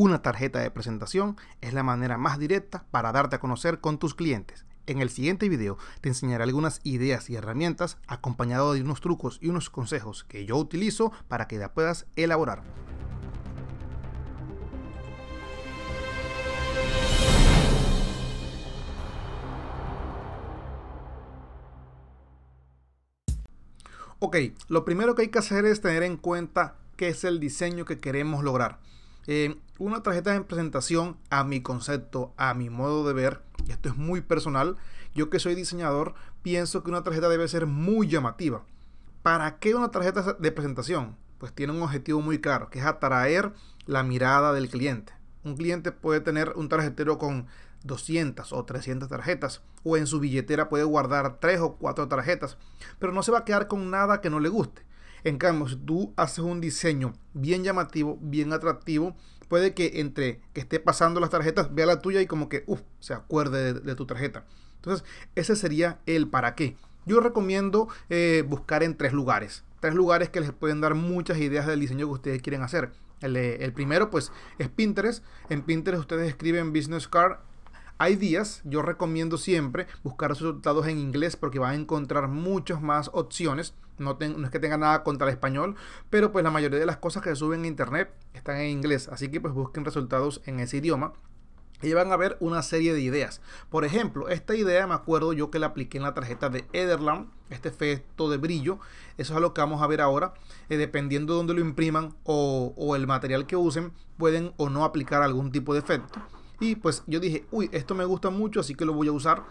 Una tarjeta de presentación es la manera más directa para darte a conocer con tus clientes. En el siguiente video te enseñaré algunas ideas y herramientas acompañado de unos trucos y unos consejos que yo utilizo para que la puedas elaborar. Ok, lo primero que hay que hacer es tener en cuenta qué es el diseño que queremos lograr. Eh, una tarjeta de presentación a mi concepto, a mi modo de ver, y esto es muy personal, yo que soy diseñador pienso que una tarjeta debe ser muy llamativa. ¿Para qué una tarjeta de presentación? Pues tiene un objetivo muy claro, que es atraer la mirada del cliente. Un cliente puede tener un tarjetero con 200 o 300 tarjetas, o en su billetera puede guardar 3 o 4 tarjetas, pero no se va a quedar con nada que no le guste. En cambio, si tú haces un diseño bien llamativo, bien atractivo, puede que entre que esté pasando las tarjetas, vea la tuya y como que, uff, se acuerde de, tu tarjeta. Entonces, ese sería el para qué. Yo recomiendo eh, buscar en tres lugares. Tres lugares que les pueden dar muchas ideas del diseño que ustedes quieren hacer. El, eh, primero, pues, es Pinterest. En Pinterest ustedes escriben business card hay días, yo recomiendo siempre buscar resultados en inglés porque van a encontrar muchas más opciones no, es que tenga nada contra el español, pero pues la mayoría de las cosas que suben a internet están en inglés, así que pues busquen resultados en ese idioma. Y van a ver una serie de ideas. Por ejemplo, esta idea me acuerdo yo que la apliqué en la tarjeta de Ederland, este efecto de brillo. Eso es lo que vamos a ver ahora. Eh, dependiendo de dónde lo impriman o, o el material que usen, pueden o no aplicar algún tipo de efecto. Y pues yo dije, uy, esto me gusta mucho, así que lo voy a usar.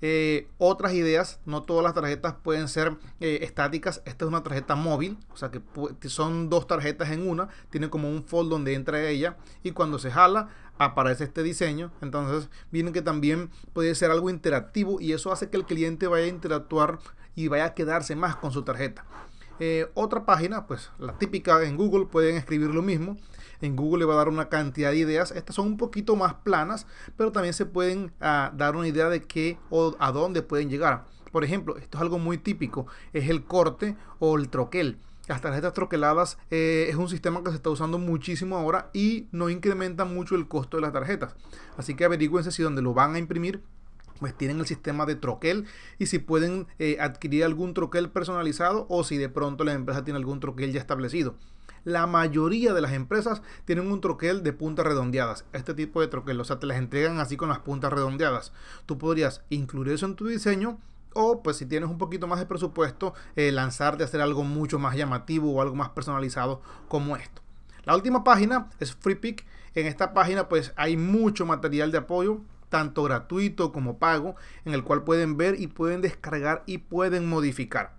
Eh, otras ideas. No todas las tarjetas pueden ser eh, estáticas. Esta es una tarjeta móvil, o sea que son dos tarjetas en una. Tiene como un fold donde entra ella y cuando se jala aparece este diseño. Entonces viene que también puede ser algo interactivo y eso hace que el cliente vaya a interactuar y vaya a quedarse más con su tarjeta. Eh, otra página, pues la típica en Google, pueden escribir lo mismo. En Google le va a dar una cantidad de ideas. Estas son un poquito más planas, pero también se pueden ah, dar una idea de qué o a dónde pueden llegar. Por ejemplo, esto es algo muy típico, es el corte o el troquel. Las tarjetas troqueladas eh, es un sistema que se está usando muchísimo ahora y no incrementa mucho el costo de las tarjetas. Así que averigüense si donde lo van a imprimir pues tienen el sistema de troquel y si pueden eh, adquirir algún troquel personalizado o si de pronto la empresa tiene algún troquel ya establecido la mayoría de las empresas tienen un troquel de puntas redondeadas. Este tipo de troquel, o sea, te las entregan así con las puntas redondeadas. Tú podrías incluir eso en tu diseño o pues si tienes un poquito más de presupuesto, eh, lanzarte a hacer algo mucho más llamativo o algo más personalizado como esto. La última página es FreePick. En esta página pues hay mucho material de apoyo, tanto gratuito como pago, en el cual pueden ver y pueden descargar y pueden modificar.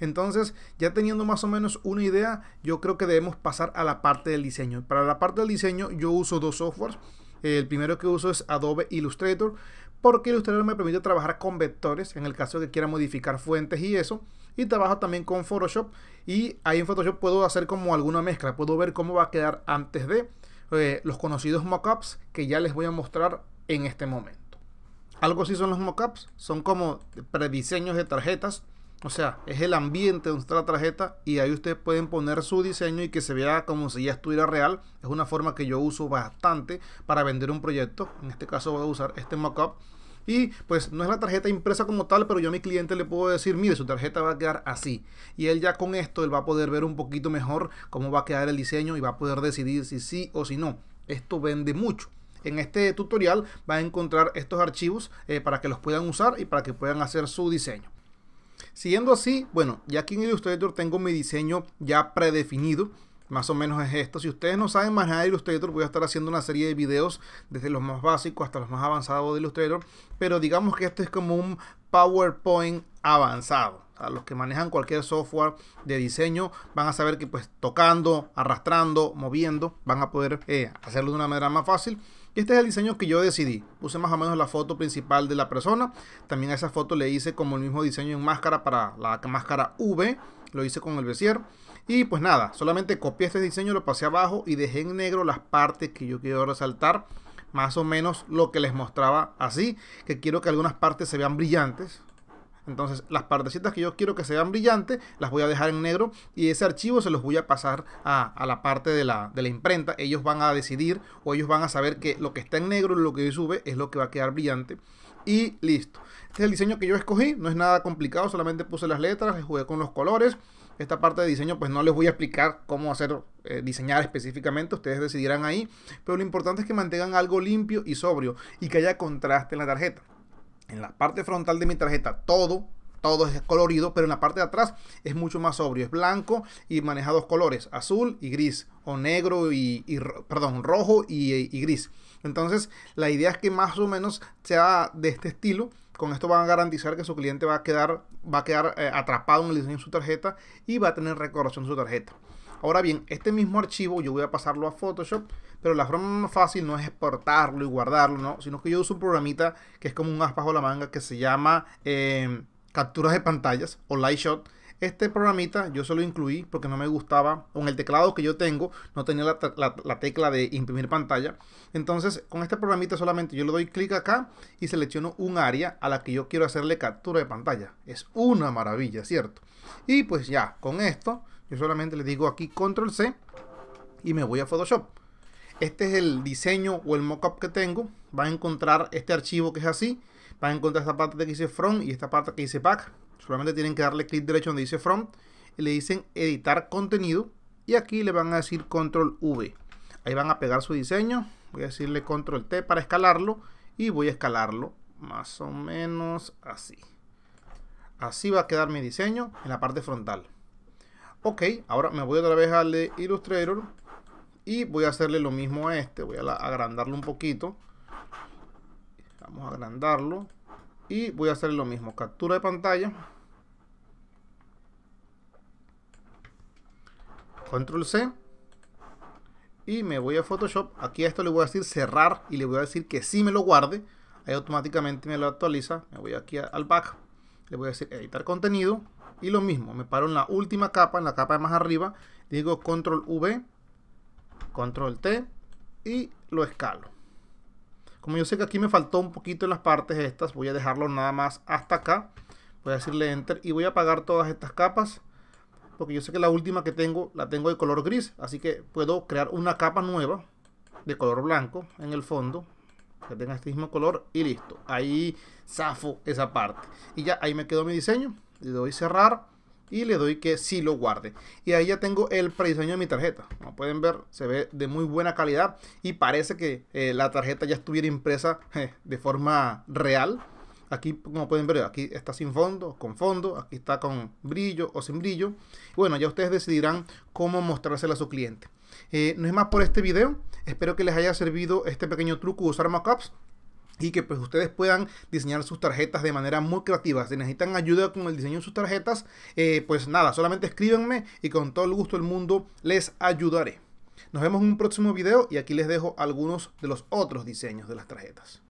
Entonces, ya teniendo más o menos una idea, yo creo que debemos pasar a la parte del diseño. Para la parte del diseño, yo uso dos softwares. El primero que uso es Adobe Illustrator, porque Illustrator me permite trabajar con vectores en el caso de que quiera modificar fuentes y eso. Y trabajo también con Photoshop y ahí en Photoshop puedo hacer como alguna mezcla, puedo ver cómo va a quedar antes de eh, los conocidos mockups que ya les voy a mostrar en este momento. Algo así son los mockups, son como prediseños de tarjetas o sea, es el ambiente donde está la tarjeta y ahí ustedes pueden poner su diseño y que se vea como si ya estuviera real. Es una forma que yo uso bastante para vender un proyecto. En este caso voy a usar este mockup. Y pues no es la tarjeta impresa como tal, pero yo a mi cliente le puedo decir, mire, su tarjeta va a quedar así. Y él ya con esto, él va a poder ver un poquito mejor cómo va a quedar el diseño y va a poder decidir si sí o si no. Esto vende mucho. En este tutorial va a encontrar estos archivos eh, para que los puedan usar y para que puedan hacer su diseño. Siguiendo así, bueno, ya aquí en Illustrator tengo mi diseño ya predefinido. Más o menos es esto. Si ustedes no saben de Illustrator, voy a estar haciendo una serie de videos desde los más básicos hasta los más avanzados de Illustrator. Pero digamos que esto es como un PowerPoint avanzado a los que manejan cualquier software de diseño, van a saber que pues tocando, arrastrando, moviendo, van a poder eh, hacerlo de una manera más fácil. este es el diseño que yo decidí. Puse más o menos la foto principal de la persona. También a esa foto le hice como el mismo diseño en máscara para la máscara V. Lo hice con el Bezier. Y pues nada, solamente copié este diseño, lo pasé abajo y dejé en negro las partes que yo quiero resaltar. Más o menos lo que les mostraba así, que quiero que algunas partes se vean brillantes, entonces las partecitas que yo quiero que sean brillantes las voy a dejar en negro y ese archivo se los voy a pasar a, la parte de la, imprenta. Ellos van a decidir o ellos van a saber que lo que está en negro, lo que sube es lo que va a quedar brillante. Y listo. Este es el diseño que yo escogí, no es nada complicado, solamente puse las letras, jugué con los colores. Esta parte de diseño pues no les voy a explicar cómo hacer, eh, diseñar específicamente, ustedes decidirán ahí. Pero lo importante es que mantengan algo limpio y sobrio y que haya contraste en la tarjeta en la parte frontal de mi tarjeta todo todo es colorido, pero en la parte de atrás es mucho más sobrio, es blanco y maneja dos colores, azul y gris, o negro y, perdón, rojo y, gris. Entonces, la idea es que más o menos sea de este estilo. Con esto van a garantizar que su cliente va a quedar, va a quedar eh, atrapado en el diseño de su tarjeta y va a tener recorrección de su tarjeta. Ahora bien, este mismo archivo yo voy a pasarlo a Photoshop, pero la forma más fácil no es exportarlo y guardarlo, sino que yo uso un programita que es como un as bajo la manga que se llama em, Capturas de Pantallas o Light Shot. Este programita yo solo incluí porque no me gustaba, con el teclado que yo tengo, no tenía la tecla de imprimir pantalla. Entonces, con este programita solamente yo le doy clic acá y selecciono un área a la que yo quiero hacerle captura de pantalla. Es una maravilla, ¿cierto? Y pues ya, con esto yo solamente le digo aquí control C y me voy a Photoshop. Este es el diseño o el mockup que tengo. Va a encontrar este archivo que es así. Va a encontrar esta parte que dice front y esta parte que dice pack. Solamente tienen que darle clic derecho donde dice front Y le dicen editar contenido. Y aquí le van a decir control V. Ahí van a pegar su diseño. Voy a decirle control T para escalarlo. Y voy a escalarlo más o menos así. Así va a quedar mi diseño en la parte frontal. Ok, ahora me voy otra vez al de Illustrator y voy a hacerle lo mismo a este. Voy a agrandarlo un poquito. Vamos a agrandarlo y voy a hacer lo mismo. Captura de pantalla. Control C. Y me voy a Photoshop. Aquí a esto le voy a decir cerrar y le voy a decir que sí me lo guarde. Ahí automáticamente me lo actualiza. Me voy aquí al back. Le voy a decir editar contenido. Y lo mismo, me paro en la última capa, en la capa de más arriba, digo control V, control T y lo escalo. Como yo sé que aquí me faltó un poquito en las partes estas, voy a dejarlo nada más hasta acá. Voy a decirle Enter y voy a apagar todas estas capas. Porque yo sé que la última que tengo, la tengo de color gris. Así que puedo crear una capa nueva de color blanco en el fondo. Que tenga este mismo color y listo. Ahí zafo esa parte. Y ya ahí me quedó mi diseño le doy cerrar y le doy que sí lo guarde. Y ahí ya tengo el prediseño de mi tarjeta. Como pueden ver, se ve de muy buena calidad y parece que eh, la tarjeta ya estuviera impresa de forma real. Aquí, como pueden ver, aquí está sin fondo, con fondo, aquí está con brillo o sin brillo. Bueno, ya ustedes decidirán cómo mostrársela a su cliente. Eh, no es más por este video, espero que les haya servido este pequeño truco de usar mockups y que pues ustedes puedan diseñar sus tarjetas de manera muy creativa. Si necesitan ayuda con el diseño de sus tarjetas, eh, pues nada, solamente escríbanme y con todo el gusto del mundo les ayudaré. Nos vemos en un próximo video y aquí les dejo algunos de los otros diseños de las tarjetas.